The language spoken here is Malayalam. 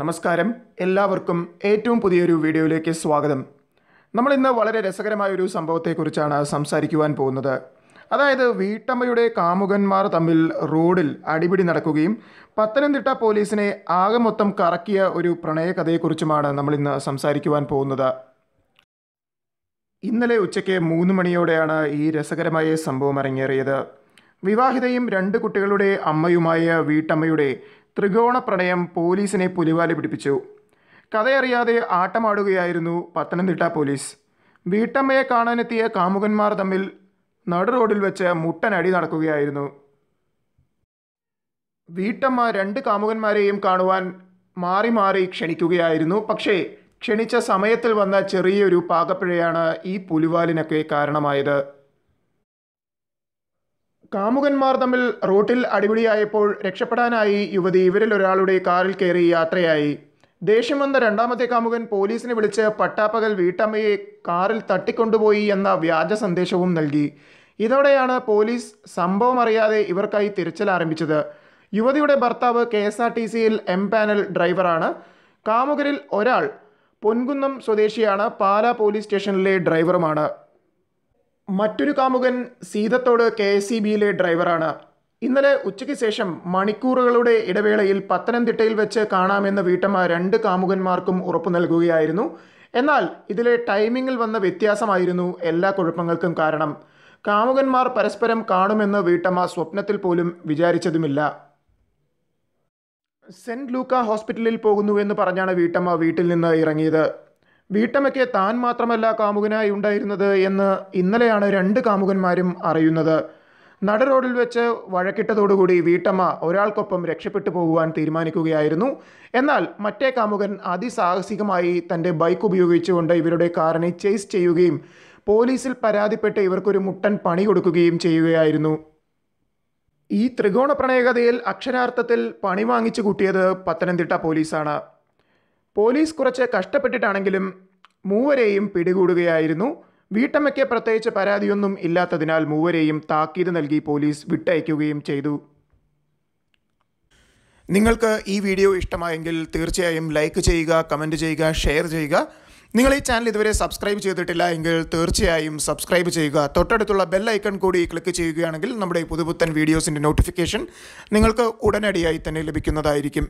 നമസ്കാരം എല്ലാവർക്കും ഏറ്റവും പുതിയൊരു വീഡിയോയിലേക്ക് സ്വാഗതം നമ്മൾ ഇന്ന് വളരെ രസകരമായ ഒരു സംഭവത്തെക്കുറിച്ചാണ് സംസാരിക്കുവാൻ പോകുന്നത് അതായത് വീട്ടമ്മയുടെ കാമുകന്മാർ തമ്മിൽ റോഡിൽ അടിപിടി നടക്കുകയും പത്തനംതിട്ട പോലീസിനെ ആകെ മൊത്തം കറക്കിയ ഒരു പ്രണയകഥയെക്കുറിച്ചുമാണ് നമ്മൾ ഇന്ന് സംസാരിക്കുവാൻ പോകുന്നത് ഇന്നലെ ഉച്ചയ്ക്ക് മൂന്ന് മണിയോടെയാണ് ഈ രസകരമായ സംഭവം അരങ്ങേറിയത് വിവാഹിതയും രണ്ട് കുട്ടികളുടെ അമ്മയുമായ വീട്ടമ്മയുടെ ത്രികോണ പ്രണയം പോലീസിനെ പുലിവാലി പിടിപ്പിച്ചു കഥയറിയാതെ ആട്ടമാടുകയായിരുന്നു പത്തനംതിട്ട പോലീസ് വീട്ടമ്മയെ കാണാനെത്തിയ കാമുകന്മാർ തമ്മിൽ നടു റോഡിൽ വെച്ച് മുട്ടനടി നടക്കുകയായിരുന്നു വീട്ടമ്മ രണ്ട് കാമുകന്മാരെയും കാണുവാൻ മാറി മാറി ക്ഷണിക്കുകയായിരുന്നു പക്ഷേ ക്ഷണിച്ച സമയത്തിൽ വന്ന ചെറിയൊരു പാകപ്പിഴയാണ് ഈ പുലിവാലിനൊക്കെ കാരണമായത് കാമുകന്മാർ തമ്മിൽ റോട്ടിൽ അടിപിടിയായപ്പോൾ രക്ഷപ്പെടാനായി യുവതി ഇവരിൽ ഒരാളുടെ കാറിൽ കയറി യാത്രയായി ദേഷ്യം വന്ന രണ്ടാമത്തെ കാമുകൻ പോലീസിനെ വിളിച്ച് പട്ടാപ്പകൽ വീട്ടമ്മയെ കാറിൽ തട്ടിക്കൊണ്ടുപോയി എന്ന വ്യാജ സന്ദേശവും നൽകി ഇതോടെയാണ് പോലീസ് സംഭവം അറിയാതെ ഇവർക്കായി തിരച്ചിൽ ആരംഭിച്ചത് യുവതിയുടെ ഭർത്താവ് കെ എസ് ആർ ടി സിയിൽ എം പാനൽ ഡ്രൈവറാണ് കാമുകരിൽ ഒരാൾ പൊൻകുന്നം സ്വദേശിയാണ് പാലാ പോലീസ് സ്റ്റേഷനിലെ ഡ്രൈവറുമാണ് മറ്റൊരു കാമുകൻ സീതത്തോട് കെ എസ് ഇ ബിയിലെ ഡ്രൈവറാണ് ഇന്നലെ ഉച്ചയ്ക്ക് ശേഷം മണിക്കൂറുകളുടെ ഇടവേളയിൽ പത്തനംതിട്ടയിൽ വെച്ച് കാണാമെന്ന് വീട്ടമ്മ രണ്ട് കാമുകന്മാർക്കും ഉറപ്പു നൽകുകയായിരുന്നു എന്നാൽ ഇതിലെ ടൈമിങ്ങിൽ വന്ന വ്യത്യാസമായിരുന്നു എല്ലാ കുഴപ്പങ്ങൾക്കും കാരണം കാമുകന്മാർ പരസ്പരം കാണുമെന്ന് വീട്ടമ്മ സ്വപ്നത്തിൽ പോലും വിചാരിച്ചതുമില്ല സെൻറ്റ് ലൂക്ക ഹോസ്പിറ്റലിൽ പോകുന്നുവെന്ന് പറഞ്ഞാണ് വീട്ടമ്മ വീട്ടിൽ നിന്ന് ഇറങ്ങിയത് വീട്ടമ്മയ്ക്ക് താൻ മാത്രമല്ല കാമുകനായി ഉണ്ടായിരുന്നത് എന്ന് ഇന്നലെയാണ് രണ്ട് കാമുകന്മാരും അറിയുന്നത് നട റോഡിൽ വെച്ച് വഴക്കിട്ടതോടുകൂടി വീട്ടമ്മ ഒരാൾക്കൊപ്പം രക്ഷപ്പെട്ടു പോകുവാൻ തീരുമാനിക്കുകയായിരുന്നു എന്നാൽ മറ്റേ കാമുകൻ അതിസാഹസികമായി തൻ്റെ ബൈക്ക് ഉപയോഗിച്ചുകൊണ്ട് ഇവരുടെ കാറിനെ ചേസ് ചെയ്യുകയും പോലീസിൽ പരാതിപ്പെട്ട് ഇവർക്കൊരു മുട്ടൻ പണി കൊടുക്കുകയും ചെയ്യുകയായിരുന്നു ഈ ത്രികോണ പ്രണയകഥയിൽ അക്ഷരാർത്ഥത്തിൽ പണി വാങ്ങിച്ചു കൂട്ടിയത് പത്തനംതിട്ട പോലീസാണ് പോലീസ് കുറച്ച് കഷ്ടപ്പെട്ടിട്ടാണെങ്കിലും മൂവരെയും പിടികൂടുകയായിരുന്നു വീട്ടമ്മയ്ക്ക് പ്രത്യേകിച്ച് പരാതിയൊന്നും ഇല്ലാത്തതിനാൽ മൂവരെയും താക്കീത് നൽകി പോലീസ് വിട്ടയക്കുകയും ചെയ്തു നിങ്ങൾക്ക് ഈ വീഡിയോ ഇഷ്ടമായെങ്കിൽ തീർച്ചയായും ലൈക്ക് ചെയ്യുക കമൻറ്റ് ചെയ്യുക ഷെയർ ചെയ്യുക നിങ്ങൾ ഈ ചാനൽ ഇതുവരെ സബ്സ്ക്രൈബ് ചെയ്തിട്ടില്ല എങ്കിൽ തീർച്ചയായും സബ്സ്ക്രൈബ് ചെയ്യുക തൊട്ടടുത്തുള്ള ബെല്ലൈക്കൺ കൂടി ക്ലിക്ക് ചെയ്യുകയാണെങ്കിൽ നമ്മുടെ പുതുപുത്തൻ വീഡിയോസിൻ്റെ നോട്ടിഫിക്കേഷൻ നിങ്ങൾക്ക് ഉടനടിയായി തന്നെ ലഭിക്കുന്നതായിരിക്കും